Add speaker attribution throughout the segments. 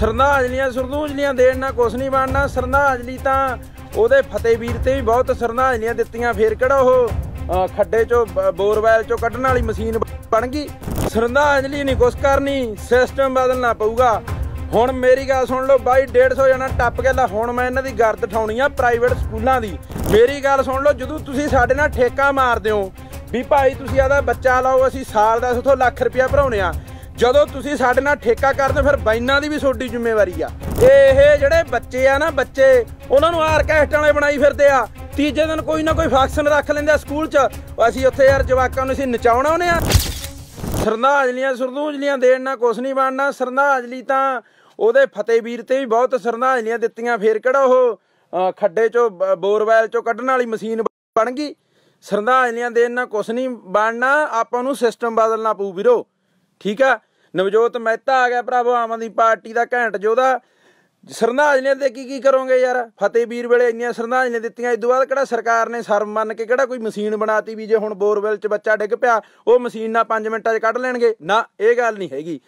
Speaker 1: ਸਰਨਾਜਲੀਆਂ ਸਰਦੂਜਲੀਆਂ ਦੇਣ ਨਾਲ ਕੁਛ ਨਹੀਂ ਬਣਨਾ ਸਰਨਾਜਲੀ ਤਾਂ ਉਹਦੇ ਫਤਿਹਵੀਰ ਤੇ ਵੀ ਬਹੁਤ ਸਰਨਾਜਲੀਆਂ ਦਿੱਤੀਆਂ ਫੇਰ ਕਿਹੜਾ ਉਹ ਖੱਡੇ ਚੋਂ ਬੋਰਵੈਲ ਚੋਂ ਕੱਢਣ ਵਾਲੀ ਮਸ਼ੀਨ ਬਣ ਗਈ ਸਰਨਾਜਲੀ ਨਹੀਂ ਕੁਛ ਕਰਨੀ ਸਿਸਟਮ ਬਦਲਣਾ ਪਊਗਾ ਹੁਣ ਮੇਰੀ ਗੱਲ ਸੁਣ ਲਓ ਬਾਈ 150 ਜਣਾ ਟੱਪ ਕੇ ਲਾ ਹੁਣ ਮੈਂ ਇਹਨਾਂ ਦੀ ਗਰਦ ਠਾਉਣੀ ਆ ਪ੍ਰਾਈਵੇਟ ਸਕੂਲਾਂ ਦੀ ਮੇਰੀ ਗੱਲ ਸੁਣ ਲਓ ਜਦੋਂ ਤੁਸੀਂ ਸਾਡੇ ਨਾਲ ਠੇਕਾ ਮਾਰਦੇ ਹੋ ਵੀ ਭਾਈ ਤੁਸੀਂ ਆਦਾ ਬੱਚਾ ਲਾਓ ਅਸੀਂ ਸਾਲ ਦਾ ਉਥੋਂ ਲੱਖ ਰੁਪਇਆ ਭਰਾਉਨੇ ਆ ਜਦੋਂ ਤੁਸੀਂ ਸਾਡੇ ਨਾਲ ਠੇਕਾ ਕਰਦੇ ਫਿਰ ਬੈਨਾਂ ਦੀ ਵੀ ਤੁਹਾਡੀ ਜ਼ਿੰਮੇਵਾਰੀ ਆ ਇਹ ਜਿਹੜੇ ਬੱਚੇ ਆ ਨਾ ਬੱਚੇ ਉਹਨਾਂ ਨੂੰ ਆਰਕੈਸਟ ਵਾਲੇ ਬਣਾਈ ਫਿਰਦੇ ਆ ਤੀਜੇ ਦਿਨ ਕੋਈ ਨਾ ਕੋਈ ਫੰਕਸ਼ਨ ਰੱਖ ਲੈਂਦੇ ਆ ਸਕੂਲ 'ਚ ਅਸੀਂ ਉੱਥੇ ਯਾਰ ਜਵਾਕਾਂ ਨੂੰ ਅਸੀਂ ਨਚਾਉਣਾ ਉਹਨੇ ਆ ਸਰਨਾਜਲੀਆਂ ਸਰਦੂਜਲੀਆਂ ਦੇਣ ਨਾਲ ਕੁਝ ਨਹੀਂ ਬਣਨਾ ਸਰਨਾਜਲੀ ਤਾਂ ਉਹਦੇ ਫਤਿਹਵੀਰ ਤੇ ਵੀ ਬਹੁਤ ਸਰਨਾਜਲੀਆਂ ਦਿੱਤੀਆਂ ਫੇਰ ਕਿਹੜਾ ਉਹ ਖੱਡੇ 'ਚੋਂ ਬੋਰਵੈਲ 'ਚੋਂ ਕੱਢਣ ਵਾਲੀ ਮਸ਼ੀਨ ਬਣ ਗਈ ਸਰਨਾਜਲੀਆਂ ਦੇਣ ਨਾਲ ਕੁਝ ਨਹੀਂ ਬਣਨਾ ਆਪਾਂ ਨੂੰ ਸਿਸਟਮ ਬਦਲਣਾ ਪਊ ਵੀਰੋ ਠੀਕ ਆ ਨਵਜੋਤ ਮਹਿਤਾ ਆ ਗਿਆ ਭਰਾਵੋ ਆਮ ਆਦਮੀ ਪਾਰਟੀ ਦਾ ਘੈਂਟ ਜੋਦਾ ਸਰਨਾਜ ਨੇ ਤੇ ਕੀ ਕੀ ਕਰੋਗੇ ਯਾਰ ਫਤਿਹ ਵੀਰ ਵੇਲੇ ਇੰਨੀਆਂ ਸਰਨਾਜ ਨੇ ਦਿੱਤੀਆਂ ਇਸ ਤੋਂ ਬਾਅਦ ਕਿਹੜਾ ਸਰਕਾਰ ਨੇ ਸਰ ਮੰਨ ਕੇ ਕਿਹੜਾ ਕੋਈ ਮਸ਼ੀਨ ਬਣਾਤੀ ਵੀ ਜੇ ਹੁਣ ਬੋਰਵੈਲ 'ਚ ਬੱਚਾ ਡਿੱਗ ਪਿਆ ਉਹ ਮਸ਼ੀਨ ਨਾਲ 5 ਮਿੰਟਾਂ 'ਚ ਕੱਢ ਲੈਣਗੇ ਨਾ ਇਹ ਗੱਲ ਨਹੀਂ ਹੈਗੀ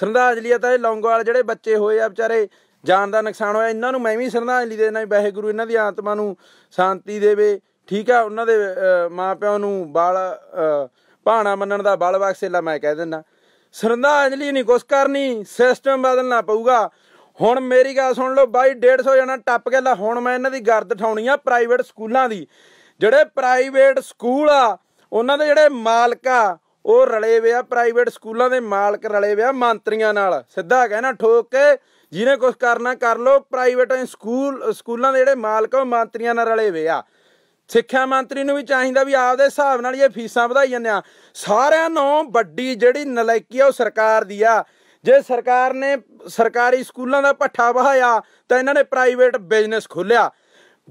Speaker 1: ਸਰਨਾਜ ਲਈ ਤਾਂ ਇਹ ਵਾਲ ਜਿਹੜੇ ਬੱਚੇ ਹੋਏ ਆ ਵਿਚਾਰੇ ਜਾਨ ਦਾ ਨੁਕਸਾਨ ਹੋਇਆ ਇਹਨਾਂ ਨੂੰ ਮੈਂ ਵੀ ਸਰਨਾਜ ਲਈ ਦੇਣਾ ਹੀ ਵਾਹਿਗੁਰੂ ਇਹਨਾਂ ਦੀ ਆਤਮਾ ਨੂੰ ਸ਼ਾਂਤੀ ਦੇਵੇ ਠੀਕ ਆ ਉਹਨਾਂ ਦੇ ਮਾਪਿਆਂ ਨੂੰ ਬਾਲ ਭਾਣਾ ਮੰਨਣ ਦਾ ਬਲ ਬਖਸ਼ੇਲਾ ਮੈਂ ਕਹਿ ਦਿੰਦਾ ਸ਼ਰਧਾਂਜਲੀ ਨਹੀਂ ਕੁਛ ਕਰਨੀ ਸਿਸਟਮ ਬਦਲਣਾ ਪਊਗਾ ਹੁਣ ਮੇਰੀ ਗੱਲ ਸੁਣ ਲਓ ਬਾਈ 150 ਜਣਾ ਟੱਪ ਕੇ ਲਾ ਹੁਣ ਮੈਂ ਇਹਨਾਂ ਦੀ ਗਰਦ ਠਾਉਣੀ ਆ ਪ੍ਰਾਈਵੇਟ ਸਕੂਲਾਂ ਦੀ ਜਿਹੜੇ ਪ੍ਰਾਈਵੇਟ ਸਕੂਲ ਆ ਉਹਨਾਂ ਦੇ ਜਿਹੜੇ ਮਾਲਕ ਆ ਉਹ ਰਲੇ ਵੇ ਆ ਪ੍ਰਾਈਵੇਟ ਸਕੂਲਾਂ ਦੇ ਮਾਲਕ ਰਲੇ ਵੇ ਆ ਮੰਤਰੀਆਂ ਨਾਲ ਸਿੱਧਾ ਕਹਿਣਾ ਠੋਕ ਕੇ ਜਿਹਨੇ ਕੁਝ ਕਰਨਾ ਕਰ ਲੋ ਪ੍ਰਾਈਵੇਟ ਸਕੂਲ ਸਕੂਲਾਂ ਦੇ ਜਿਹੜੇ ਮਾਲਕ ਉਹ ਮੰਤਰੀਆਂ ਨਾਲ ਰਲੇ ਵੇ ਆ ਸਿੱਖਿਆ ਮੰਤਰੀ ਨੂੰ ਵੀ ਚਾਹੀਦਾ ਵੀ ਆਪਦੇ ਹਿਸਾਬ ਨਾਲ ਇਹ ਫੀਸਾਂ ਵਧਾਈ ਜਾਂਦੇ ਆ ਸਾਰਿਆਂ ਨੂੰ ਵੱਡੀ ਜਿਹੜੀ ਨਲਾਇਕੀ ਆ ਉਹ ਸਰਕਾਰ ਦੀ ਆ ਜੇ ਸਰਕਾਰ ਨੇ ਸਰਕਾਰੀ ਸਕੂਲਾਂ ਦਾ ਪੱਠਾ ਵਹਾਇਆ ਤਾਂ ਇਹਨਾਂ ਨੇ ਪ੍ਰਾਈਵੇਟ ਬਿਜ਼ਨਸ ਖੋਲਿਆ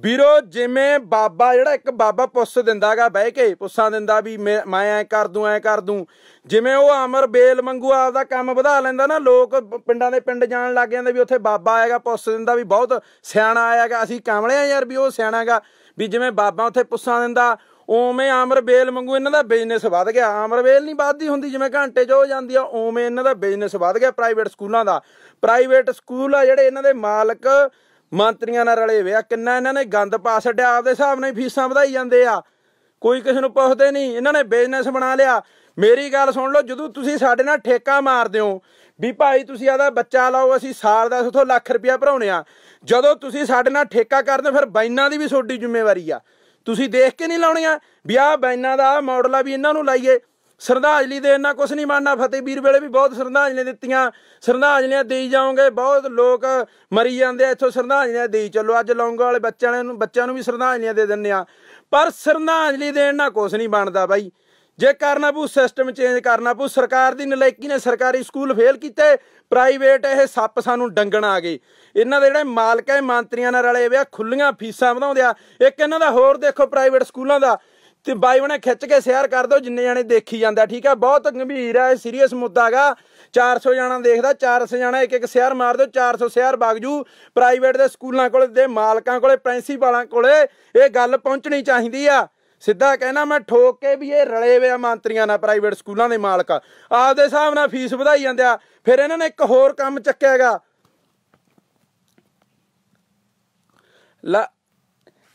Speaker 1: ਵੀਰੋ ਜਿਵੇਂ ਬਾਬਾ ਜਿਹੜਾ ਇੱਕ ਬਾਬਾ ਪੁੱਸ ਦਿੰਦਾਗਾ ਬਹਿ ਕੇ ਪੁੱਸਾਂ ਦਿੰਦਾ ਵੀ ਮੈਂ ਐ ਕਰ ਦੂੰ ਐ ਕਰ ਦੂੰ ਜਿਵੇਂ ਉਹ ਅਮਰ ਬੇਲ ਮੰਗੂ ਆਪਦਾ ਕੰਮ ਵਧਾ ਲੈਂਦਾ ਨਾ ਲੋਕ ਪਿੰਡਾਂ ਦੇ ਪਿੰਡ ਜਾਣ ਲੱਗ ਜਾਂਦੇ ਵੀ ਉੱਥੇ ਬਾਬਾ ਆਏਗਾ ਪੁੱਸ ਦਿੰਦਾ ਵੀ ਬਹੁਤ ਸਿਆਣਾ ਆਏਗਾ ਅਸੀਂ ਕਾਮਲੇ ਆ ਯਾਰ ਵੀ ਉਹ ਸਿਆਣਾਗਾ ਵੀ ਜਿਵੇਂ ਬਾਬਾ ਉੱਥੇ ਪੁੱਸਾ ਦਿੰਦਾ ਓਵੇਂ ਆਮਰ ਬੇਲ ਵਾਂਗੂ ਇਹਨਾਂ ਦਾ ਬਿਜ਼ਨਸ ਵੱਧ ਗਿਆ ਆਮਰ ਬੇਲ ਨਹੀਂ ਵਧਦੀ ਹੁੰਦੀ ਜਿਵੇਂ ਘੰਟੇ 'ਚ ਹੋ ਜਾਂਦੀ ਆ ਓਵੇਂ ਇਹਨਾਂ ਦਾ ਬਿਜ਼ਨਸ ਵੱਧ ਗਿਆ ਪ੍ਰਾਈਵੇਟ ਸਕੂਲਾਂ ਦਾ ਪ੍ਰਾਈਵੇਟ ਸਕੂਲ ਆ ਜਿਹੜੇ ਇਹਨਾਂ ਦੇ ਮਾਲਕ ਮੰਤਰੀਆਂ ਨਾਲ ਰਲੇ ਹੋਏ ਆ ਕਿੰਨਾ ਇਹਨਾਂ ਨੇ ਗੰਦ ਪਾ ਛੱਡਿਆ ਆਪਦੇ ਹਿਸਾਬ ਨਾਲ ਫੀਸਾਂ ਵਧਾਈ ਜਾਂਦੇ ਆ ਕੋਈ ਕਿਸੇ ਨੂੰ ਪੁੱਛਦੇ ਨਹੀਂ ਇਹਨਾਂ ਨੇ ਬਿਜ਼ਨਸ ਬਣਾ ਲਿਆ ਮੇਰੀ ਗੱਲ ਸੁਣ ਲਓ ਜਦੋਂ ਤੁਸੀਂ ਸਾਡੇ ਨਾਲ ਠੇਕਾ ਮਾਰਦੇ ਹੋ ਵੀ ਭਾਈ ਤੁਸੀਂ ਆਦਾ ਬੱਚਾ ਲਾਓ ਅਸੀਂ ਸਾਲ ਦਾ ਉਥੋਂ ਲੱਖ ਰੁਪਇਆ ਭਰਾਉਣੇ ਆ ਜਦੋਂ ਤੁਸੀਂ ਸਾਡੇ ਨਾਲ ਠੇਕਾ ਕਰਦੇ ਫਿਰ ਬੈਨਾਂ ਦੀ ਵੀ ਛੋਡੀ ਜ਼ਿੰਮੇਵਾਰੀ ਆ ਤੁਸੀਂ ਦੇਖ ਕੇ ਨਹੀਂ ਲਾਉਣੀਆਂ ਵੀ ਆ ਬੈਨਾਂ ਦਾ ਮਾਡਲ ਆ ਵੀ ਇਹਨਾਂ ਨੂੰ ਲਾਈਏ ਸਰਦਾਜਲੀ ਦੇ ਇਹਨਾਂ ਕੁਝ ਨਹੀਂ ਮੰਨਣਾ ਫਤਿਹਵੀਰ ਵੇਲੇ ਵੀ ਬਹੁਤ ਸਰਦਾਜਲੀਆਂ ਦਿੱਤੀਆਂ ਸਰਦਾਜਲੀਆਂ ਦੇਈ ਜਾਓਗੇ ਬਹੁਤ ਲੋਕ ਮਰੀ ਜਾਂਦੇ ਆ ਇੱਥੋਂ ਸਰਦਾਜਲੀਆਂ ਦੇਈ ਚੱਲੋ ਅੱਜ ਲੌਂਗਾ ਵਾਲੇ ਬੱਚਿਆਂ ਨੂੰ ਬੱਚਿਆਂ ਨੂੰ ਵੀ ਸਰਦਾਜਲੀਆਂ ਦੇ ਦਿੰਨੇ ਆ ਪਰ ਸਰਦਾਜਲੀ ਦੇਣ ਨਾਲ ਕੁਝ ਨਹੀਂ ਬਣਦਾ ਬਾਈ ਜੇ ਕਰਨਾ ਪਊ ਸਿਸਟਮ ਚੇਂਜ ਕਰਨਾ ਪਊ ਸਰਕਾਰ ਦੀ ਨਲਾਇਕੀ ਨੇ ਸਰਕਾਰੀ ਸਕੂਲ ਫੇਲ ਕੀਤੇ ਪ੍ਰਾਈਵੇਟ ਇਹ ਸੱਪ ਸਾਨੂੰ ਡੰਗਣ ਆ ਗਏ ਇਹਨਾਂ ਦੇ ਜਿਹੜੇ ਮਾਲਕ ਹੈ ਮੰਤਰੀਆਂ ਨਾਲ ਰਲੇ ਵਿਆ ਖੁੱਲੀਆਂ ਫੀਸਾਂ ਵਧਾਉਂਦੇ ਆ ਇੱਕ ਇਹਨਾਂ ਦਾ ਹੋਰ ਦੇਖੋ ਪ੍ਰਾਈਵੇਟ ਸਕੂਲਾਂ ਦਾ ਤੇ ਬਾਈ ਬਣਾ ਖਿੱਚ ਕੇ ਸ਼ੇਅਰ ਕਰ ਦਿਓ ਜਿੰਨੇ ਜਾਣੇ ਦੇਖੀ ਜਾਂਦਾ ਠੀਕ ਆ ਬਹੁਤ ਗੰਭੀਰ ਆ ਇਹ ਸੀਰੀਅਸ ਮੁੱਦਾ ਹੈਗਾ 400 ਜਾਣਾ ਦੇਖਦਾ 400 ਜਾਣਾ ਇੱਕ ਇੱਕ ਸ਼ੇਅਰ ਮਾਰ ਦਿਓ 400 ਸ਼ੇਅਰ ਵਗ ਜੂ ਪ੍ਰਾਈਵੇਟ ਦੇ ਸਕੂਲਾਂ ਕੋਲੇ ਦੇ ਮਾਲਕਾਂ ਕੋਲੇ ਪ੍ਰਿੰਸੀਪਲਾਂ ਕੋਲੇ ਇਹ ਗੱਲ ਪਹੁੰਚਣੀ ਚਾਹੀਦੀ ਆ ਸਿੱਧਾ ਕਹਿਣਾ ਮੈਂ ਠੋਕ ਕੇ ਵੀ ਇਹ ਰਲੇ ਵੇ ਆ ਮੰਤਰੀਆਂ ਨਾਲ ਪ੍ਰਾਈਵੇਟ ਸਕੂਲਾਂ ਦੇ ਮਾਲਕ ਆਪਦੇ ਹਿਸਾਬ ਨਾਲ ਫੀਸ ਵਧਾਈ ਜਾਂਦੇ ਆ ਫਿਰ ਇਹਨਾਂ ਨੇ ਇੱਕ ਹੋਰ ਕੰਮ ਚੱਕਿਆਗਾ ਲਾ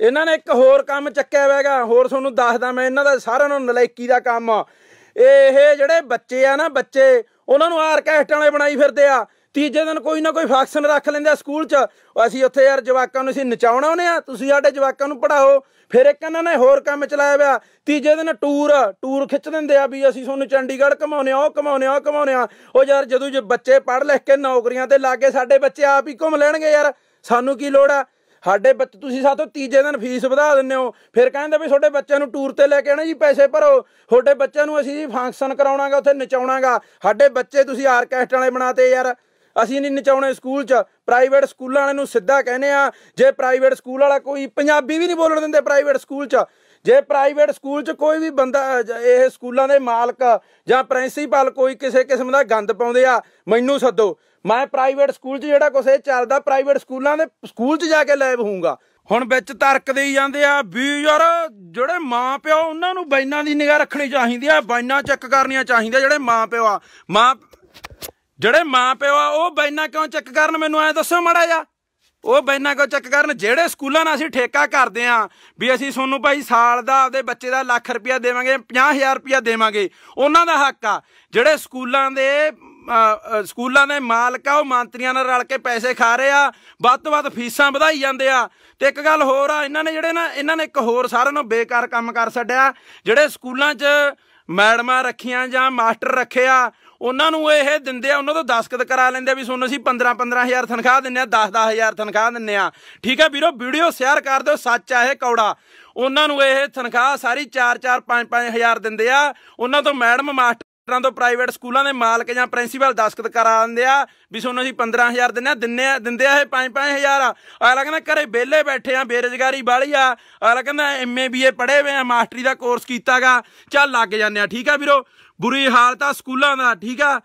Speaker 1: ਇਹਨਾਂ ਨੇ ਇੱਕ ਹੋਰ ਕੰਮ ਚੱਕਿਆ ਹੋਇਆਗਾ ਹੋਰ ਤੁਹਾਨੂੰ ਦੱਸਦਾ ਮੈਂ ਇਹਨਾਂ ਦਾ ਸਾਰਿਆਂ ਨੂੰ ਨਲਾਇਕੀ ਦਾ ਕੰਮ ਇਹ ਜਿਹੜੇ ਬੱਚੇ ਆ ਨਾ ਬੱਚੇ ਉਹਨਾਂ ਨੂੰ ਆਰਕੈਸਟਰ ਵਾਲੇ ਬਣਾਈ ਫਿਰਦੇ ਆ ਤੀਜੇ ਦਿਨ ਕੋਈ ਨਾ ਕੋਈ ਫੰਕਸ਼ਨ ਰੱਖ ਲੈਂਦੇ ਆ ਸਕੂਲ 'ਚ ਅਸੀਂ ਉੱਥੇ ਯਾਰ ਜਵਾਕਾਂ ਨੂੰ ਅਸੀਂ ਨਚਾਉਣਾ ਉਹਨੇ ਆ ਤੁਸੀਂ ਸਾਡੇ ਜਵਾਕਾਂ ਨੂੰ ਪੜਾਓ ਫਿਰ ਇੱਕ ਇਹਨਾਂ ਨੇ ਹੋਰ ਕੰਮ ਚਲਾਇਆ ਵਿਆ ਤੀਜੇ ਦਿਨ ਟੂਰ ਟੂਰ ਖਿੱਚ ਦਿੰਦੇ ਆ ਵੀ ਅਸੀਂ ਤੁਹਾਨੂੰ ਚੰਡੀਗੜ੍ਹ ਘਮਾਉਨੇ ਆ ਉਹ ਘਮਾਉਨੇ ਆ ਘਮਾਉਨੇ ਆ ਉਹ ਯਾਰ ਜਦੋਂ ਜੇ ਬੱਚੇ ਪੜ੍ਹ ਲਿਖ ਕੇ ਨੌਕਰੀਆਂ ਤੇ ਲੱਗੇ ਸਾਡੇ ਬੱਚੇ ਆਪ ਹੀ ਘੁੰਮ ਲੈਣਗੇ ਯਾਰ ਸਾਨੂੰ ਕੀ ਲੋੜ ਆ ਸਾਡੇ ਬੱਚੇ ਤੁਸੀਂ ਸਾਥੋਂ ਤੀਜੇ ਦਿਨ ਫੀਸ ਵਧਾ ਦਿੰਨੇ ਹੋ ਫਿਰ ਕਹਿੰਦੇ ਵੀ ਤੁਹਾਡੇ ਬੱਚਿਆਂ ਨੂੰ ਟੂਰ ਤੇ ਲੈ ਕੇ ਆਣਾ ਜੀ ਪੈਸੇ ਭਰੋ ਤੁਹਾਡੇ ਬੱਚਿਆਂ ਨੂੰ ਅਸੀਂ ਜੀ ਫੰਕਸ਼ਨ ਕਰਾਉਣਾਗਾ ਉੱਥੇ ਨਚਾਉਣਾਗਾ ਸਾਡੇ ਬੱਚੇ ਤੁਸੀਂ ਆਰਕੈਸਟਰ ਵਾਲੇ ਬਣਾਤੇ ਯਾਰ ਅਸੀਂ ਨਹੀਂ ਨਚਾਉਣੇ ਸਕੂਲ 'ਚ ਪ੍ਰਾਈਵੇਟ ਸਕੂਲਾਂ ਵਾਲਿਆਂ ਨੂੰ ਸਿੱਧਾ ਕਹਿੰਦੇ ਆ ਜੇ ਪ੍ਰਾਈਵੇਟ ਸਕੂਲ ਵਾਲਾ ਕੋਈ ਪੰਜਾਬੀ ਵੀ ਨਹੀਂ ਬੋਲਣ ਦਿੰਦੇ ਪ੍ਰਾਈਵੇਟ ਸਕੂਲ 'ਚ ਜੇ ਪ੍ਰਾਈਵੇਟ ਸਕੂਲ 'ਚ ਕੋਈ ਵੀ ਬੰਦਾ ਇਹ ਸਕੂਲਾਂ ਦੇ ਮਾਲਕ ਜਾਂ ਪ੍ਰਿੰਸੀਪਲ ਕੋਈ ਕਿਸੇ ਕਿਸਮ ਦਾ ਗੰਦ ਪਾਉਂਦੇ ਆ ਮੈਨੂੰ ਸੱਦੋ ਮੈਂ ਪ੍ਰਾਈਵੇਟ ਸਕੂਲ 'ਚ ਜਿਹੜਾ ਕੁਝ ਇਹ ਚੱਲਦਾ ਪ੍ਰਾਈਵੇਟ ਸਕੂਲਾਂ ਦੇ ਸਕੂਲ 'ਚ ਜਾ ਕੇ ਲੈਵ ਹੋਊਗਾ ਹੁਣ ਵਿੱਚ ਤਰਕ ਦੇ ਜਾਂਦੇ ਆ ਵੀ ਯਾਰ ਜਿਹੜੇ ਮਾਂ ਪਿਓ ਉਹਨਾਂ ਨੂੰ ਬੈਨਾਂ ਦੀ ਨਿਗਾਹ ਰੱਖਣੀ ਚਾਹੀਦੀ ਆ ਬੈਨਾਂ ਚੈੱਕ ਕਰਨੀਆਂ ਚਾਹੀਦੀਆਂ ਜਿਹੜੇ ਮਾਂ ਪਿਓ ਆ ਮਾਂ ਜਿਹੜੇ ਮਾਂ ਪਿਓ ਆ ਉਹ ਬੈਨਾ ਕਿਉਂ ਚੈੱਕ ਕਰਨ ਮੈਨੂੰ ਐ ਦੱਸੋ ਮੜਾ ਜਾ ਉਹ ਬੈਨਾ ਕਿਉਂ ਚੈੱਕ ਕਰਨ ਜਿਹੜੇ ਸਕੂਲਾਂ ਨਾਲ ਅਸੀਂ ਠੇਕਾ ਕਰਦੇ ਆ ਵੀ ਅਸੀਂ ਤੁਹਾਨੂੰ ਭਾਈ ਸਾਲ ਦਾ ਆਪਦੇ ਬੱਚੇ ਦਾ ਲੱਖ ਰੁਪਇਆ ਦੇਵਾਂਗੇ 50000 ਰੁਪਇਆ ਦੇਵਾਂਗੇ ਉਹਨਾਂ ਦਾ ਹੱਕ ਆ ਜਿਹੜੇ ਸਕੂਲਾਂ ਦੇ ਸਕੂਲਾਂ ਦੇ ਮਾਲਕ ਆ ਉਹ ਮੰਤਰੀਆਂ ਨਾਲ ਰਲ ਕੇ ਪੈਸੇ ਖਾ ਰਹੇ ਆ ਵੱਧ ਤੋਂ ਵੱਧ ਫੀਸਾਂ ਵਧਾਈ ਜਾਂਦੇ ਆ ਤੇ ਇੱਕ ਗੱਲ ਹੋਰ ਆ ਇਹਨਾਂ ਨੇ ਜਿਹੜੇ ਨਾ ਇਹਨਾਂ ਨੇ ਇੱਕ ਹੋਰ ਸਾਰਿਆਂ ਨੂੰ ਬੇਕਾਰ ਕੰਮ ਕਰ ਛੱਡਿਆ ਜਿਹੜੇ ਸਕੂਲਾਂ 'ਚ ਮੈਡਮਾਂ ਰੱਖੀਆਂ ਜਾਂ ਮਾਸਟਰ ਰੱਖਿਆ ਉਹਨਾਂ ਨੂੰ ਇਹ ਦਿੰਦੇ ਆ ਉਹਨਾਂ ਤੋਂ ਦਸਖਤ ਕਰਾ ਲੈਂਦੇ ਆ ਵੀ ਤੁਹਾਨੂੰ ਅਸੀਂ 15 15000 ਤਨਖਾਹ ਦਿੰਨੇ ਆ 10 10000 ਤਨਖਾਹ ਦਿੰਨੇ ਆ ਠੀਕ ਹੈ ਵੀਰੋ ਵੀਡੀਓ ਸ਼ੇਅਰ ਕਰ ਦਿਓ ਸੱਚ ਆ ਇਹ ਕੌੜਾ ਉਹਨਾਂ ਨੂੰ ਇਹ ਤਨਖਾਹ ਸਾਰੀ 4 4 5 5000 ਦਿੰਦੇ ਆ ਉਹਨਾਂ ਤੋਂ ਮੈਡਮ ਮਾਸਟਰ ਡਾਕਟਰਾਂ ਤੋਂ ਪ੍ਰਾਈਵੇਟ ਸਕੂਲਾਂ ਦੇ ਮਾਲਕ ਜਾਂ ਪ੍ਰਿੰਸੀਪਲ ਦਸਤਖਤ ਕਰਾ ਦਿੰਦੇ ਆ ਵੀ ਸੋਨੋ ਜੀ 15000 ਦਿੰਨੇ ਆ ਆ ਦਿੰਦੇ ਆ ਇਹ 5-5000 ਆ ਅਗਲਾ ਕਹਿੰਦਾ ਘਰੇ ਵਿਹਲੇ ਬੈਠੇ ਆ ਬੇਰੋਜ਼ਗਾਰੀ ਵਾਲੀ ਆ ਅਗਲਾ ਕਹਿੰਦਾ ਐਮਏ ਬੀਏ ਪੜ੍ਹੇ ਹੋਏ ਆ ਮਾਸਟਰੀ ਦਾ ਕੋਰਸ ਕੀਤਾਗਾ ਚੱਲ ਲੱਗ ਜਾਂਦੇ ਆ ਠੀਕ ਆ ਵੀਰੋ ਬੁਰੀ ਹਾਲਤ ਆ ਸਕੂਲਾਂ ਦਾ ਠੀਕ ਆ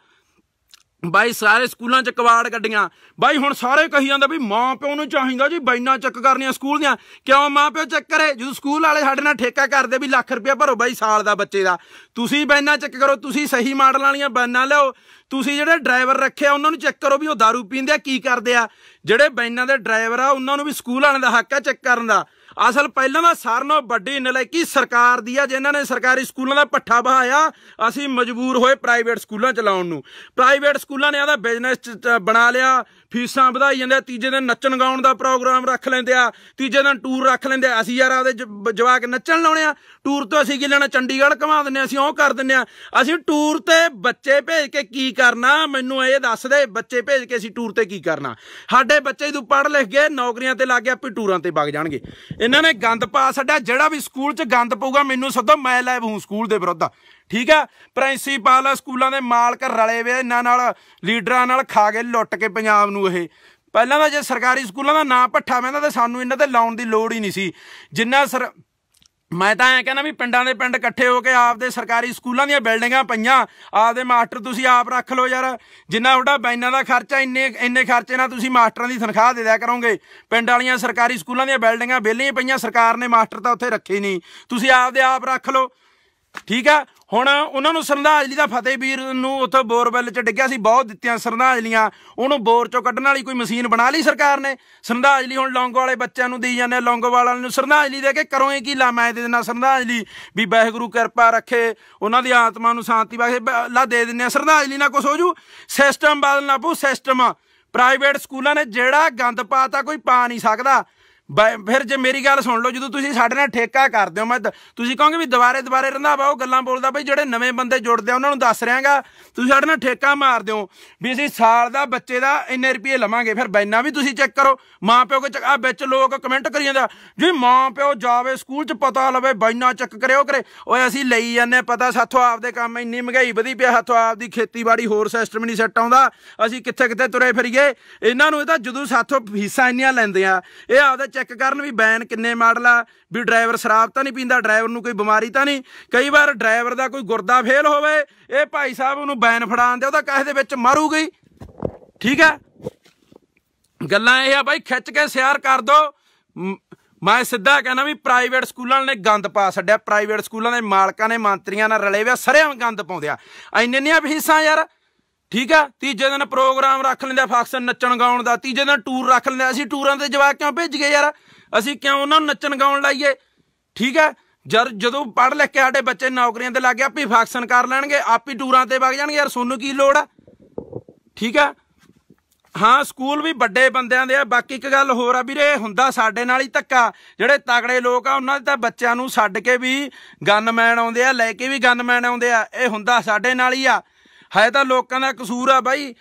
Speaker 1: ਬਾਈ ਸਾਰੇ ਸਕੂਲਾਂ ਚ ਕਵਾੜ ਗੱਡੀਆਂ ਬਾਈ ਹੁਣ ਸਾਰੇ ਕਹੀ ਜਾਂਦਾ ਵੀ ਮਾਂ ਪਿਓ ਨੂੰ ਚਾਹੀਦਾ ਜੀ ਬਾਈਨਾ ਚੱਕ ਕਰਨੀਆਂ ਸਕੂਲ ਦੀਆਂ ਕਿਉਂ ਮਾਂ ਪਿਓ ਚੱਕ ਕਰੇ ਜਦੋਂ ਸਕੂਲ ਵਾਲੇ ਸਾਡੇ ਨਾਲ ਠੇਕਾ ਕਰਦੇ ਵੀ ਲੱਖ ਰੁਪਏ ਭਰੋ ਬਾਈ ਸਾਲ ਦਾ ਬੱਚੇ ਦਾ ਤੁਸੀਂ ਬਾਈਨਾ ਚੱਕ ਕਰੋ ਤੁਸੀਂ ਸਹੀ ਮਾਡਲ ਵਾਲੀਆਂ ਬਾਈਨਾ ਲਿਓ ਤੁਸੀਂ ਜਿਹੜੇ ਡਰਾਈਵਰ ਰੱਖੇ ਆ ਉਹਨਾਂ ਨੂੰ ਚੈੱਕ ਕਰੋ ਵੀ ਉਹ दारू ਪੀਂਦੇ ਆ ਕੀ ਕਰਦੇ ਆ ਜਿਹੜੇ ਬੈਨਾਂ ਦੇ ਡਰਾਈਵਰ ਆ ਉਹਨਾਂ ਨੂੰ ਵੀ ਸਕੂਲ ਵਾਲਿਆਂ ਦਾ ਹੱਕ ਆ ਚੈੱਕ ਕਰਨ ਦਾ ਅਸਲ ਪਹਿਲਾਂ ਦਾ ਸਾਰਨੋਂ ਵੱਡੀ ਨਲਾਇਕੀ ਸਰਕਾਰ ਦੀ ਆ ਜਿਨ੍ਹਾਂ ਨੇ ਸਰਕਾਰੀ ਸਕੂਲਾਂ ਦਾ ਪੱਠਾ ਬਹਾਇਆ ਅਸੀਂ ਮਜਬੂਰ ਹੋਏ ਪ੍ਰਾਈਵੇਟ ਸਕੂਲਾਂ ਚਲਾਉਣ ਨੂੰ ਪ੍ਰਾਈਵੇਟ ਸਕੂਲਾਂ ਨੇ ਆਦਾ ਬਿਜ਼ਨਸ ਬਣਾ ਲਿਆ ਫੀਸਾਂ ਵਧਾਈ ਜਾਂਦੇ ਤੀਜੇ ਦਿਨ ਨੱਚਣ ਗਾਉਣ ਦਾ ਪ੍ਰੋਗਰਾਮ ਰੱਖ ਲੈਂਦੇ ਆ ਤੀਜੇ ਦਿਨ ਟੂਰ ਰੱਖ ਲੈਂਦੇ ਆ ਅਸੀਂ ਯਾਰ ਆਪਦੇ ਜਵਾਕ ਨੱਚਣ ਲਾਉਣੇ ਆ ਟੂਰ ਤੋਂ ਅਸੀਂ ਕੀ ਲੈਣਾ ਚੰਡੀਗੜ੍ਹ ਘਮਾ ਦਿੰਨੇ ਅਸੀਂ ਉਹ ਕਰ ਦਿੰਨੇ ਆ ਅਸੀਂ ਟੂਰ ਤੇ ਬੱਚੇ ਭੇਜ ਕੇ ਕੀ ਕਰਨਾ ਮੈਨੂੰ ਇਹ ਦੱਸ ਦੇ ਬੱਚੇ ਭੇਜ ਕੇ ਅਸੀਂ ਟੂਰ ਤੇ ਕੀ ਕਰਨਾ ਸਾਡੇ ਬੱਚੇ ਤੂੰ ਪੜ੍ਹ ਲਿਖ ਗਏ ਨੌਕਰੀਆਂ ਤੇ ਲੱਗ ਗਿਆ ਆਪੇ ਟੂਰਾਂ ਤੇ ਵਗ ਜਾਣਗੇ ਇਹਨਾਂ ਨੇ ਗੰਦ ਪਾ ਛੱਡਿਆ ਜਿਹੜਾ ਵੀ ਸਕੂਲ 'ਚ ਗੰਦ ਪਊਗਾ ਮੈਨੂੰ ਸੱਦੋ ਮੈਂ ਲੈ ਹੂੰ ਸਕੂਲ ਦੇ ਵਿਰੁੱਧ ਠੀਕ ਆ ਪ੍ਰਿੰਸੀਪਲ ਸਕੂਲਾਂ ਦੇ ਮਾਲਕ ਰਲੇ ਵੇ ਇਹਨਾਂ ਨਾਲ ਲੀਡਰਾਂ ਨਾਲ ਖਾ ਕੇ ਲੁੱਟ ਕੇ ਪੰਜਾਬ ਨੂੰ ਇਹ ਪਹਿਲਾਂ ਤਾਂ ਜੇ ਸਰਕਾਰੀ ਸਕੂਲਾਂ ਦਾ ਨਾਂ ਪੱਠਾ ਵੇਂਦਾ ਤੇ ਸਾਨੂੰ ਇਹਨਾਂ ਤੇ ਲਾਉਣ ਦੀ ਲੋੜ ਹੀ ਨਹੀਂ ਸੀ ਜਿੰਨਾ ਸਰ ਮੈਂ ਤਾਂ ਐ ਕਹਿੰਦਾ ਵੀ ਪਿੰਡਾਂ ਦੇ ਪਿੰਡ ਇਕੱਠੇ ਹੋ ਕੇ ਆਪਦੇ ਸਰਕਾਰੀ ਸਕੂਲਾਂ ਦੀਆਂ ਬਿਲਡਿੰਗਾਂ ਪਈਆਂ ਆਪਦੇ ਮਾਸਟਰ ਤੁਸੀਂ ਆਪ ਰੱਖ ਲਓ ਯਾਰ ਜਿੰਨਾ ਤੁਹਾਡਾ ਬੈਨਾਂ ਦਾ ਖਰਚਾ ਇੰਨੇ ਇੰਨੇ ਖਰਚੇ ਨਾਲ ਤੁਸੀਂ ਮਾਸਟਰਾਂ ਦੀ ਤਨਖਾਹ ਦੇ ਦਿਆ ਕਰੋਗੇ ਪਿੰਡ ਵਾਲੀਆਂ ਸਰਕਾਰੀ ਸਕੂਲਾਂ ਦੀਆਂ ਬਿਲਡਿੰਗਾਂ ਬੇਲੀਆਂ ਪਈਆਂ ਸਰਕਾਰ ਨੇ ਮਾਸਟਰ ਤਾਂ ਉੱਥੇ ਰੱਖੇ ਨਹੀਂ ਤੁਸੀਂ ਆਪਦੇ ਆਪ ਰੱਖ ਲਓ ਠੀਕ ਆ ਹੁਣ ਉਹਨਾਂ ਨੂੰ ਸਰਧਾਂਜਲੀ ਦਾ ਫਤਿਹ ਵੀਰ ਨੂੰ ਉੱਥੇ ਬੋਰਵੈਲ 'ਚ ਡਿੱਗਿਆ ਸੀ ਬਹੁਤ ਦਿੱਤੀਆਂ ਸਰਧਾਂਜਲੀਆਂ ਉਹਨੂੰ ਬੋਰ 'ਚੋਂ ਕੱਢਣ ਵਾਲੀ ਕੋਈ ਮਸ਼ੀਨ ਬਣਾ ਲਈ ਸਰਕਾਰ ਨੇ ਸਰਧਾਂਜਲੀ ਹੁਣ ਲੌਂਗ ਵਾਲੇ ਬੱਚਿਆਂ ਨੂੰ ਦੇਈ ਜਾਂਦੇ ਲੌਂਗ ਵਾਲਾਂ ਨੂੰ ਸਰਧਾਂਜਲੀ ਦੇ ਕੇ ਕਰੋ ਇਹ ਕੀ ਲਾਮਾ ਇਹਦੇ ਨਾਲ ਸਰਧਾਂਜਲੀ ਵੀ ਵਾਹਿਗੁਰੂ ਕਿਰਪਾ ਰੱਖੇ ਉਹਨਾਂ ਦੀ ਆਤਮਾ ਨੂੰ ਸ਼ਾਂਤੀ ਬਖਸ਼ੇ ਲਾ ਦੇ ਦਿੰਨੇ ਆ ਸਰਧਾਂਜਲੀ ਨਾਲ ਕੁਝ ਹੋ ਜੂ ਸਿਸਟਮ ਬਦਲਣਾ ਪਊ ਸਿਸਟਮ ਪ੍ਰਾਈਵੇਟ ਸਕੂਲਾਂ ਨੇ ਜਿਹੜਾ ਗੰਦ ਪਾਤਾ ਕੋਈ ਪਾ ਨਹੀਂ ਸਕਦਾ ਫਿਰ ਜੇ ਮੇਰੀ ਗੱਲ ਸੁਣ ਲਓ ਜਦੋਂ ਤੁਸੀਂ ਸਾਡੇ ਨਾਲ ਠੇਕਾ ਕਰਦੇ ਹੋ ਮੈਂ ਤੁਸੀਂ ਕਹੋਗੇ ਵੀ ਦੁਬਾਰੇ ਦੁਬਾਰੇ ਰੰਧਾਵਾ ਉਹ ਗੱਲਾਂ ਬੋਲਦਾ ਬਈ ਜਿਹੜੇ ਨਵੇਂ ਬੰਦੇ ਜੁੜਦੇ ਆ ਉਹਨਾਂ ਨੂੰ ਦੱਸ ਰਿਆਂਗਾ ਤੁਸੀਂ ਸਾਡੇ ਨਾਲ ਠੇਕਾ ਮਾਰਦੇ ਹੋ ਵੀ ਅਸੀਂ ਸਾਲ ਦਾ ਬੱਚੇ ਦਾ ਇੰਨੇ ਰੁਪਏ ਲਵਾਂਗੇ ਫਿਰ ਬੈਨਾ ਵੀ ਤੁਸੀਂ ਚੈੱਕ ਕਰੋ ਮਾਂ ਪਿਓ ਕੋ ਆ ਵਿੱਚ ਲੋਕ ਕਮੈਂਟ ਕਰੀ ਜਾਂਦਾ ਜੀ ਮਾਂ ਪਿਓ ਜਾਵੇ ਸਕੂਲ 'ਚ ਪਤਾ ਲਵੇ ਬੈਨਾ ਚੈੱਕ ਕਰਿਓ ਕਰੇ ਓਏ ਅਸੀਂ ਲਈ ਜਾਂਦੇ ਪਤਾ ਸਾਥੋਂ ਆਪਦੇ ਕੰਮ ਇੰਨੀ ਮਹਿੰਗਾਈ ਵਧੀ ਪਿਆ ਹੱਥੋਂ ਆਪਦੀ ਖੇਤੀਬਾੜੀ ਹੋਰ ਸਿਸਟਮ ਨਹੀਂ ਸੈੱਟ ਆਉਂਦਾ ਅਸੀਂ ਕਿੱਥੇ ਕਿੱਥੇ ਤੁਰੇ ਫਿਰੀਏ ਇਹਨਾਂ ਨੂੰ ਇਹ ਤਾਂ ਜਦੋਂ ਸਾਥੋਂ ਫੀਸਾਂ ਇੰਨੀਆਂ ਲੈਂਦੇ ਆ ਇਹ ਆਪਦਾ ਚੈੱਕ ਕਰਨ ਵੀ ਬੈਨ ਕਿੰਨੇ ਮਾਡਲ ਆ ਵੀ ਡਰਾਈਵਰ ਸ਼ਰਾਬ ਤਾਂ ਨਹੀਂ ਪੀਂਦਾ ਡਰਾਈਵਰ ਨੂੰ ਕੋਈ ਬਿਮਾਰੀ ਤਾਂ ਨਹੀਂ ਕਈ ਵਾਰ ਡਰਾਈਵਰ ਦਾ ਕੋਈ ਗੁਰਦਾ ਫੇਲ ਹੋਵੇ ਇਹ ਭਾਈ ਸਾਹਿਬ ਉਹਨੂੰ ਬੈਨ ਫੜਾਉਂਦੇ ਦੇ ਉਹਦਾ ਕਹੇ ਦੇ ਵਿੱਚ ਮਾਰੂ ਗਈ ਠੀਕ ਆ ਗੱਲਾਂ ਇਹ ਆ ਬਾਈ ਖਿੱਚ ਕੇ ਸਿਆਰ ਕਰ ਦੋ ਮੈਂ ਸਿੱਧਾ ਕਹਿੰਦਾ ਵੀ ਪ੍ਰਾਈਵੇਟ ਸਕੂਲਾਂ ਨੇ ਗੰਦ ਪਾ ਛੱਡਿਆ ਪ੍ਰਾਈਵੇਟ ਸਕੂਲਾਂ ਦੇ ਮਾਲਕਾਂ ਨੇ ਮੰਤਰੀਆਂ ਨਾਲ ਰਲੇ ਵਿਆ ਸਰੇਆਂ ਗੰਦ ਪਾਉਂਦੇ ਆ ਐਨੇ ਨਹੀਂ ਫੀਸਾਂ ਯਾਰ ਠੀਕ ਆ ਤੀਜੇ ਦਿਨ ਪ੍ਰੋਗਰਾਮ ਰੱਖ ਆ ਫਾਕਸਨ ਨੱਚਣ ਗਾਉਣ ਦਾ ਤੀਜੇ ਦਿਨ ਟੂਰ ਰੱਖ ਲੈਂਦੇ ਅਸੀਂ ਟੂਰਾਂ ਤੇ ਜਵਾਕ ਕਿਉਂ ਭੇਜ ਗਏ ਯਾਰ ਅਸੀਂ ਕਿਉਂ ਉਹਨਾਂ ਨੂੰ ਨੱਚਣ ਗਾਉਣ ਲਾਈਏ ਠੀਕ ਆ ਜਦ ਜਦੋਂ ਪੜ ਲੈ ਕੇ ਸਾਡੇ ਬੱਚੇ ਨੌਕਰੀਆਂ ਤੇ ਲੱਗ ਗਏ ਆਪੇ ਫਾਕਸਨ ਕਰ ਲੈਣਗੇ ਆਪੇ ਟੂਰਾਂ ਤੇ ਵਗ ਜਾਣਗੇ ਯਾਰ ਸੋਨੂੰ ਕੀ ਲੋੜ ਆ ਠੀਕ ਆ ਹਾਂ ਸਕੂਲ ਵੀ ਵੱਡੇ ਬੰਦਿਆਂ ਦੇ ਆ ਬਾਕੀ ਇੱਕ ਗੱਲ ਹੋਰ ਆ ਵੀਰੇ ਹੁੰਦਾ ਸਾਡੇ ਨਾਲ ਹੀ ਧੱਕਾ ਜਿਹੜੇ ਤਗੜੇ ਲੋਕ ਆ ਉਹਨਾਂ ਦੇ ਤਾਂ ਬੱਚਿਆਂ ਨੂੰ ਛੱਡ ਕੇ ਵੀ ਗਨਮੈਨ ਆਉਂਦੇ ਆ ਲੈ ਕੇ ਵੀ ਗਨਮੈਨ ਆਉਂਦੇ ਆ ਇਹ ਹੁੰਦਾ ਸਾਡੇ ਨਾਲ ਹੀ ਆ ਹੈ ਤਾਂ ਲੋਕਾਂ ਦਾ ਕਸੂਰ ਆ ਬਾਈ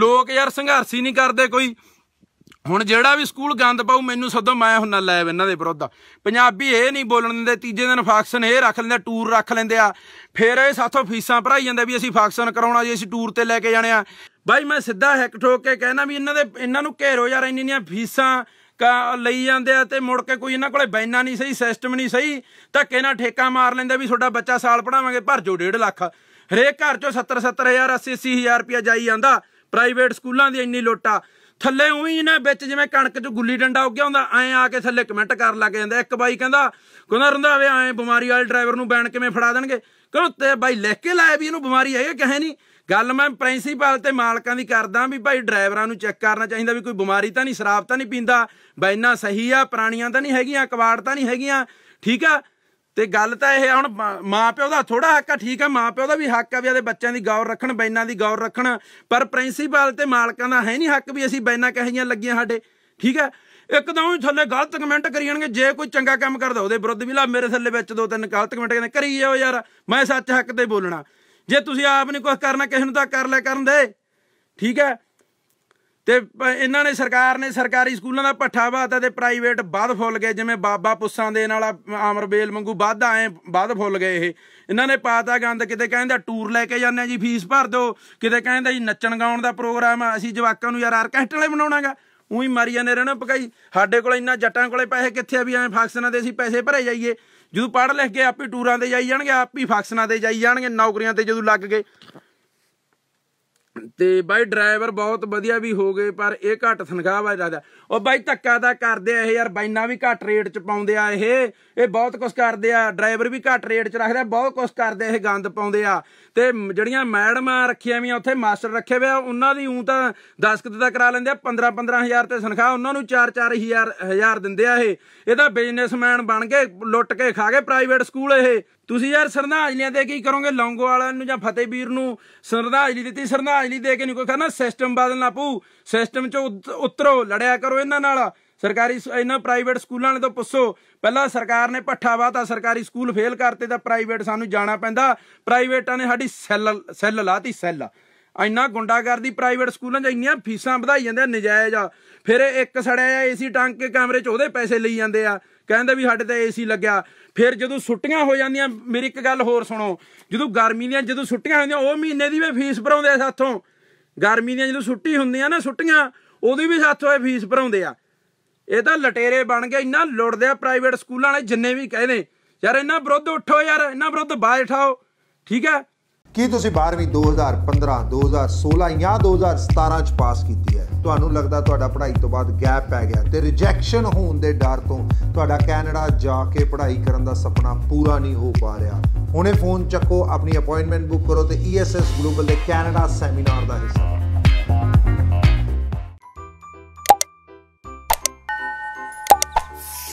Speaker 1: ਲੋਕ ਯਾਰ ਸੰਘਰਸ਼ ਹੀ ਨਹੀਂ ਕਰਦੇ ਕੋਈ ਹੁਣ ਜਿਹੜਾ ਵੀ ਸਕੂਲ ਗੰਦ ਪਾਉ ਮੈਨੂੰ ਸਦੋ ਮੈਂ ਹੁੰਨਾ ਲੈਬ ਇਹਨਾਂ ਦੇ ਵਿਰੁੱਧ ਪੰਜਾਬੀ ਇਹ ਨਹੀਂ ਬੋਲਣ ਦਿੰਦੇ ਤੀਜੇ ਦਿਨ ਫਾਕਸ਼ਨ ਇਹ ਰੱਖ ਲੈਂਦੇ ਟੂਰ ਰੱਖ ਲੈਂਦੇ ਆ ਫਿਰ ਇਹ ਸਾਥੋਂ ਫੀਸਾਂ ਭਰਾਈ ਜਾਂਦੇ ਵੀ ਅਸੀਂ ਫਾਕਸ਼ਨ ਕਰਾਉਣਾ ਜੀ ਅਸੀਂ ਟੂਰ ਤੇ ਲੈ ਕੇ ਜਾਣੇ ਆ ਬਾਈ ਮੈਂ ਸਿੱਧਾ ਹੈਕ ਠੋਕ ਕੇ ਕਹਿਣਾ ਵੀ ਇਹਨਾਂ ਦੇ ਇਹਨਾਂ ਨੂੰ ਘੇਰੋ ਯਾਰ ਇੰਨੀ ਨੀਆਂ ਫੀਸਾਂ ਕਾ ਲਈ ਜਾਂਦੇ ਆ ਤੇ ਮੁੜ ਕੇ ਕੋਈ ਇਹਨਾਂ ਕੋਲੇ ਬੈਨਾ ਨਹੀਂ ਸਹੀ ਸਿਸਟਮ ਨਹੀਂ ਸਹੀ ਧੱਕੇ ਨਾਲ ਠੇਕਾ ਮਾਰ ਲੈਂਦੇ ਵੀ ਤੁਹਾਡਾ ਬੱਚਾ ਸਾਲ ਪੜਾਵਾਂਗੇ ਭਰ ਜੋ 1.5 ਲੱਖ ਹਰੇਕ ਘਰ ਚੋਂ 70 70000 80 80000 ਰੁਪਇਆ ਜਾਈ ਜਾਂਦਾ ਪ੍ਰਾਈਵੇਟ ਸਕੂਲਾਂ ਦੀ ਇੰਨੀ ਲੋਟਾ ਥੱਲੇ ਉਹੀ ਨਾ ਵਿੱਚ ਜਿਵੇਂ ਕਣਕ 'ਚ ਗੁੱਲੀ ਡੰਡਾ ਉੱਗਿਆ ਹੁੰਦਾ ਐ ਆ ਕੇ ਥੱਲੇ ਕਮੈਂਟ ਕਰ ਲੱਗ ਜਾਂਦਾ ਇੱਕ ਬਾਈ ਕਹਿੰਦਾ ਕਹਿੰਦਾ ਰੰਧਾਵੇ ਐ ਬਿਮਾਰੀ ਵਾਲੇ ਡਰਾਈਵਰ ਨੂੰ ਬੈਨ ਕਿਵੇਂ ਫੜਾ ਦੇਣਗੇ ਕਹਿੰਦਾ ਤੇ ਬਾਈ ਲਿਖ ਕੇ ਲਾਇਆ ਵੀ ਇਹਨੂੰ ਬਿਮਾਰੀ ਹੈ ਕਹੇ ਨਹੀਂ ਗੱਲ ਮੈਂ ਪ੍ਰਿੰਸੀਪਲ ਤੇ ਮਾਲਕਾਂ ਦੀ ਕਰਦਾ ਵੀ ਭਾਈ ਡਰਾਈਵਰਾਂ ਨੂੰ ਚੈੱਕ ਕਰਨਾ ਚਾਹੀਦਾ ਵੀ ਕੋਈ ਬਿਮਾਰੀ ਤਾਂ ਨਹੀਂ ਸ਼ਰਾਬ ਤਾਂ ਨਹੀਂ ਪੀਂਦਾ ਬੈਨਾ ਸਹੀ ਆ ਪ੍ਰਾਣੀਆਂ ਤਾਂ ਨਹੀਂ ਹੈਗੀਆਂ ਕਵਾੜ ਤਾਂ ਨਹੀਂ ਹੈਗੀਆਂ ਠੀਕ ਆ ਤੇ ਗੱਲ ਤਾਂ ਇਹ ਹੁਣ ਮਾਂ ਪਿਓ ਦਾ ਥੋੜਾ ਹੱਕ ਆ ਠੀਕ ਆ ਮਾਂ ਪਿਓ ਦਾ ਵੀ ਹੱਕ ਆ ਵੀ ਆਦੇ ਬੱਚਿਆਂ ਦੀ ਗੌਰ ਰੱਖਣ ਬੈਨਾਂ ਦੀ ਗੌਰ ਰੱਖਣ ਪਰ ਪ੍ਰਿੰਸੀਪਲ ਤੇ ਮਾਲਕਾਂ ਦਾ ਹੈ ਨਹੀਂ ਹੱਕ ਵੀ ਅਸੀਂ ਬੈਨਾਂ ਕਹੀਆਂ ਲੱਗੀਆਂ ਸਾਡੇ ਠੀਕ ਹੈ ਇੱਕਦਮ ਹੀ ਥੱਲੇ ਗਲਤ ਕਮੈਂਟ ਕਰੀ ਜਾਣਗੇ ਜੇ ਕੋਈ ਚੰਗਾ ਕੰਮ ਕਰਦਾ ਉਹਦੇ ਵਿਰੁੱਧ ਵੀ ਲਾ ਮੇਰੇ ਥੱਲੇ ਵਿੱਚ ਦੋ ਤਿੰਨ ਗਲਤ ਕਮੈਂਟ ਕਹਿੰਦੇ ਕਰੀ ਜਾਓ ਯਾਰ ਮੈਂ ਸੱਚ ਹੱਕ ਤੇ ਬੋਲਣਾ ਜੇ ਤੁਸੀਂ ਆਪ ਨਹੀਂ ਕੁਝ ਕਰਨਾ ਕਿਸੇ ਨੂੰ ਤਾਂ ਕਰ ਲੈ ਕਰਨ ਦੇ ਠੀਕ ਹੈ ਤੇ ਇਹਨਾਂ ਨੇ ਸਰਕਾਰ ਨੇ ਸਰਕਾਰੀ ਸਕੂਲਾਂ ਦਾ ਪੱਠਾ ਬਾਤਾ ਤੇ ਪ੍ਰਾਈਵੇਟ ਵੱਧ ਫੁੱਲ ਗਏ ਜਿਵੇਂ ਬਾਬਾ ਪੁੱਸਾਂ ਦੇ ਨਾਲ ਆਮਰਬੇਲ ਵਾਂਗੂ ਵੱਧ ਆਏ ਵੱਧ ਫੁੱਲ ਗਏ ਇਹ ਇਹਨਾਂ ਨੇ ਪਾਤਾ ਗੰਦ ਕਿਤੇ ਕਹਿੰਦਾ ਟੂਰ ਲੈ ਕੇ ਜਾਂਦੇ ਆ ਜੀ ਫੀਸ ਭਰ ਦਿਓ ਕਿਤੇ ਕਹਿੰਦਾ ਜੀ ਨੱਚਣ ਗਾਉਣ ਦਾ ਪ੍ਰੋਗਰਾਮ ਆ ਅਸੀਂ ਜਵਾਕਾਂ ਨੂੰ ਯਾਰ ਆਰਕੈਸਟਰ ਵਾਲੇ ਬਣਾਉਣਾਗਾ ਉਹੀ ਮਾਰੀ ਜਾਂਦੇ ਰਹਿਣਾ ਪਕਾਈ ਸਾਡੇ ਕੋਲ ਇੰਨਾ ਜੱਟਾਂ ਕੋਲੇ ਪੈਸੇ ਕਿੱਥੇ ਆ ਵੀ ਐਂ ਫੰਕਸ਼ਨਾਂ ਦੇ ਅਸੀਂ ਪੈਸੇ ਭਰੇ ਜਾਈਏ ਜਦੋਂ ਪੜ੍ਹ ਲਿਖ ਕੇ ਆਪੇ ਟੂਰਾਂ ਤੇ ਜਾਈ ਜਾਣਗੇ ਆਪੇ ਹੀ ਤੇ ਜਾਈ ਜਾਣਗੇ ਨੌਕਰੀਆਂ ਤੇ ਜਦੋਂ ਲੱਗ ਗਏ ਤੇ ਬਾਈ ਡਰਾਈਵਰ ਬਹੁਤ ਵਧੀਆ ਵੀ ਹੋ ਗਏ ਪਰ ਇਹ ਘੱਟ ਤਨਖਾਹ ਵਾ ਜਿਆਦਾ ਉਹ ਬਾਈ ਧੱਕਾ ਦਾ ਕਰਦੇ ਆ ਇਹ ਯਾਰ ਬਾਈਨਾ ਵੀ ਘੱਟ ਰੇਟ ਚ ਪਾਉਂਦੇ ਆ ਇਹ ਇਹ ਬਹੁਤ ਕੁਝ ਕਰਦੇ ਆ ਡਰਾਈਵਰ ਵੀ ਘੱਟ ਰੇਟ ਚ ਰੱਖਦੇ ਆ ਬਹੁਤ ਕੁਝ ਕਰਦੇ ਇਹ ਗੰਦ ਪਾਉਂਦੇ ਆ ਤੇ ਜਿਹੜੀਆਂ ਮੈਡਮਾਂ ਰੱਖੀਆਂ ਵੀ ਉੱਥੇ ਮਾਸਟਰ ਰੱਖੇ ਵੇ ਉਹਨਾਂ ਦੀ ਉਂ ਤਾਂ 10 ਕਿਤੇ ਦਾ ਕਰਾ ਲੈਂਦੇ ਆ 15 15000 ਤੇ ਤਨਖਾਹ ਉਹਨਾਂ ਨੂੰ 4 ਹਜ਼ਾਰ ਦਿੰਦੇ ਆ ਇਹ ਇਹਦਾ ਬਿਜ਼ਨਸਮੈਨ ਬਣ ਕੇ ਲੁੱਟ ਕੇ ਖਾ ਗਏ ਪ੍ਰਾਈਵੇਟ ਸਕੂਲ ਇਹ ਤੁਸੀਂ ਯਾਰ ਸਰਧਾਂਜਲੀਆਂ ਦੇ ਕੀ ਕਰੋਗੇ ਵਾਲਿਆਂ ਨੂੰ ਜਾਂ ਫਤਿਹਵੀਰ ਨੂੰ ਸਰਧਾਂਜਲੀ ਦਿੱਤੀ ਸਰਧਾਂਜਲੀ ਦੇ ਕੇ ਨਹੀਂ ਕੋਈ ਕਰਨਾ ਸਿਸਟਮ ਬਦਲਣਾ ਪਊ ਸਿਸਟਮ 'ਚ ਉਤਰੋ ਲੜਿਆ ਕਰੋ ਇਹਨਾਂ ਨਾਲ ਸਰਕਾਰੀ ਇਹਨਾਂ ਪ੍ਰਾਈਵੇਟ ਸਕੂਲਾਂ ਵਾਲੇ ਤੋਂ ਪੁੱਛੋ ਪਹਿਲਾਂ ਸਰਕਾਰ ਨੇ ਪੱਠਾ ਵਾਤਾ ਸਰਕਾਰੀ ਸਕੂਲ ਫੇਲ ਕਰਤੇ ਤਾਂ ਪ੍ਰਾਈਵੇਟ ਸਾਨੂੰ ਜਾਣਾ ਪੈਂਦਾ ਪ੍ਰਾਈਵੇਟਾਂ ਨੇ ਸਾਡੀ ਸੈੱਲ ਸੈੱਲ ਲਾਤੀ ਸੈੱਲ ਇੰਨਾ ਗੁੰਡਾਗਰਦੀ ਪ੍ਰਾਈਵੇਟ ਸਕੂਲਾਂ 'ਚ ਇੰਨੀਆਂ ਫੀਸਾਂ ਵਧਾਈ ਜਾਂਦੇ ਆ ਨਜਾਇਜ਼ ਆ ਫਿਰ ਇੱਕ ਸੜਿਆ ਏਸੀ ਟੰਗ ਕੇ ਕਮਰੇ 'ਚ ਉਹਦੇ ਪੈਸੇ ਲਈ ਜਾਂਦੇ ਆ ਕਹਿੰਦੇ ਵੀ ਸਾਡੇ ਤਾਂ ਏਸੀ ਲੱਗਿਆ ਫਿਰ ਜਦੋਂ ਛੁੱਟੀਆਂ ਹੋ ਜਾਂਦੀਆਂ ਮੇਰੀ ਇੱਕ ਗੱਲ ਹੋਰ ਸੁਣੋ ਜਦੋਂ ਗਰਮੀ ਦੀਆਂ ਜਦੋਂ ਛੁੱਟੀਆਂ ਹੁੰਦੀਆਂ ਉਹ ਮਹੀਨੇ ਦੀ ਵੀ ਫੀਸ ਭਰਾਉਂਦੇ ਆ ਸਾਥੋਂ ਗਰਮੀ ਦੀਆਂ ਜਦੋਂ ਛੁੱਟੀ ਹੁੰਦੀਆਂ ਨਾ ਛੁੱਟੀਆਂ ਉਹਦੀ ਵੀ ਸਾਥੋਂ ਇਹ ਫੀਸ ਭਰਾਉਂਦੇ ਆ ਇਹ ਤਾਂ ਲਟੇਰੇ ਬਣ ਗਏ ਇੰਨਾ ਲੁੱਟਦੇ ਆ ਪ੍ਰਾਈਵੇਟ ਸਕੂਲਾਂ ਵਾਲੇ ਜਿੰਨੇ ਵੀ ਕਹਿੰਦੇ ਯਾਰ ਇਹਨਾਂ ਵਿਰੁੱਧ ਉੱਠੋ ਯਾਰ ਇਹਨਾਂ ਵਿਰੁੱਧ ਬਾਜ ਠਾਓ ਠੀਕ ਹੈ ਕੀ ਤੁਸੀਂ 12ਵੀਂ 2015 2016 ਜਾਂ 2017 ਚ ਪਾਸ ਕੀਤੀ ਹੈ ਤੁਹਾਨੂੰ ਲੱਗਦਾ ਤੁਹਾਡਾ ਪੜ੍ਹਾਈ ਤੋਂ ਬਾਅਦ ਗੈਪ ਪੈ ਗਿਆ ਤੇ ਰਿਜੈਕਸ਼ਨ ਹੋਣ ਦੇ ਡਰ ਤੋਂ ਤੁਹਾਡਾ ਕੈਨੇਡਾ ਜਾ ਕੇ ਪੜ੍ਹਾਈ ਕਰਨ ਦਾ ਸੁਪਨਾ ਪੂਰਾ ਨਹੀਂ ਹੋ ਪਾ ਰਿਹਾ ਹੁਣੇ ਫੋਨ ਚੱਕੋ ਆਪਣੀ ਅਪਾਇੰਟਮੈਂਟ ਬੁੱਕ ਕਰੋ ਤੇ ESS ਗਲੋਬਲ ਦੇ ਕੈਨੇਡਾ ਸੈਮੀਨਾਰ ਦਾ ਹਿੱਸਾ